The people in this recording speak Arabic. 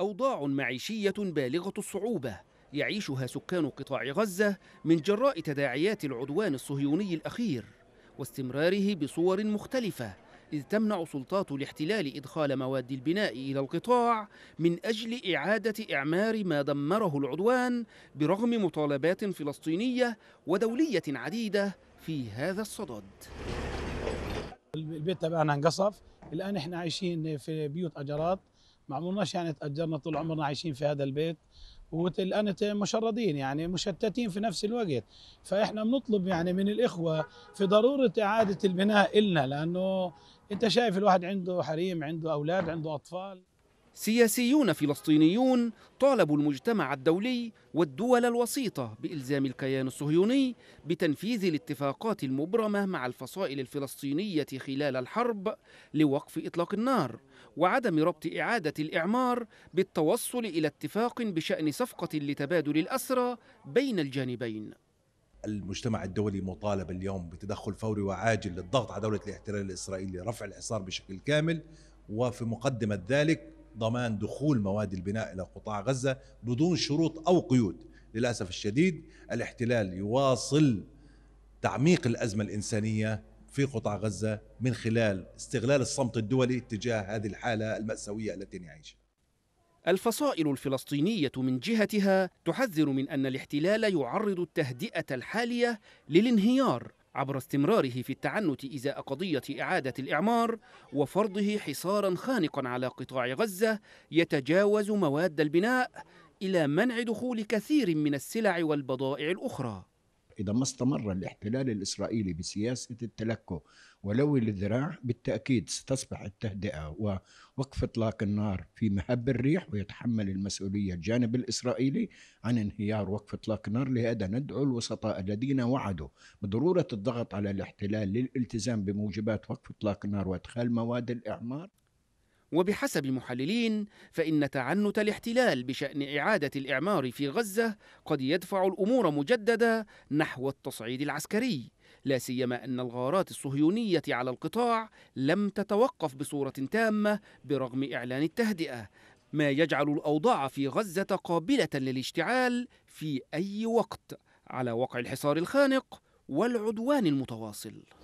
أوضاع معيشية بالغة الصعوبة يعيشها سكان قطاع غزة من جراء تداعيات العدوان الصهيوني الأخير واستمراره بصور مختلفة إذ تمنع سلطات الاحتلال إدخال مواد البناء إلى القطاع من أجل إعادة إعمار ما دمره العدوان برغم مطالبات فلسطينية ودولية عديدة في هذا الصدد البيت تبعنا انقصف الآن إحنا عايشين في بيوت أجرات ما عمرناش يعني تاجرنا طول عمرنا عايشين في هذا البيت والان مشردين يعني مشتتين في نفس الوقت فاحنا بنطلب يعني من الاخوه في ضروره اعاده البناء النا لانه انت شايف الواحد عنده حريم عنده اولاد عنده اطفال سياسيون فلسطينيون طالبوا المجتمع الدولي والدول الوسيطة بإلزام الكيان الصهيوني بتنفيذ الاتفاقات المبرمة مع الفصائل الفلسطينية خلال الحرب لوقف إطلاق النار وعدم ربط إعادة الإعمار بالتوصل إلى اتفاق بشأن صفقة لتبادل الأسرى بين الجانبين المجتمع الدولي مطالب اليوم بتدخل فوري وعاجل للضغط على دولة الاحتلال الإسرائيلي لرفع الحصار بشكل كامل وفي مقدمة ذلك ضمان دخول مواد البناء الى قطاع غزه بدون شروط او قيود للاسف الشديد الاحتلال يواصل تعميق الازمه الانسانيه في قطاع غزه من خلال استغلال الصمت الدولي تجاه هذه الحاله الماساويه التي نعيشها الفصائل الفلسطينية من جهتها تحذر من أن الاحتلال يعرض التهدئة الحالية للانهيار عبر استمراره في التعنت إزاء قضية إعادة الإعمار وفرضه حصارا خانقا على قطاع غزة يتجاوز مواد البناء إلى منع دخول كثير من السلع والبضائع الأخرى إذا ما استمر الاحتلال الإسرائيلي بسياسة التلكؤ ولو للذراع بالتأكيد ستصبح التهدئة ووقف إطلاق النار في مهب الريح ويتحمل المسؤولية الجانب الإسرائيلي عن انهيار وقف إطلاق النار لهذا ندعو الوسطاء الذين وعدوا بضرورة الضغط على الاحتلال للالتزام بموجبات وقف إطلاق النار وإدخال مواد الإعمار وبحسب محللين فإن تعنت الاحتلال بشأن إعادة الإعمار في غزة قد يدفع الأمور مجددا نحو التصعيد العسكري لا سيما أن الغارات الصهيونية على القطاع لم تتوقف بصورة تامة برغم إعلان التهدئة ما يجعل الأوضاع في غزة قابلة للاشتعال في أي وقت على وقع الحصار الخانق والعدوان المتواصل